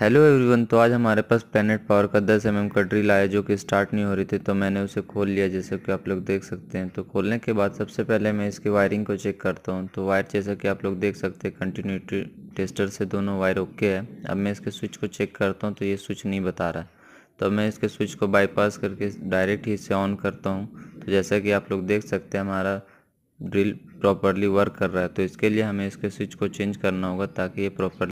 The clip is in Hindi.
हेलो एवरीवन तो आज हमारे पास प्लेनेट पावर का 10 एम एम का ड्रिल आया जो कि स्टार्ट नहीं हो रही थी तो मैंने उसे खोल लिया जैसे कि आप लोग देख सकते हैं तो खोलने के बाद सबसे पहले मैं इसकी वायरिंग को चेक करता हूं तो वायर जैसा कि आप लोग देख सकते हैं कंटिन्यूटी टेस्टर से दोनों वायर ओके है अब मैं इसके स्विच को चेक करता हूँ तो ये स्विच नहीं बता रहा है तो मैं इसके स्विच को बाईपास करके डायरेक्ट ही इसे ऑन करता हूँ तो जैसा कि आप लोग देख सकते हैं हमारा ड्रिल प्रॉपरली वर्क कर रहा है तो इसके लिए हमें इसके स्विच को चेंज करना होगा ताकि ये प्रॉपरली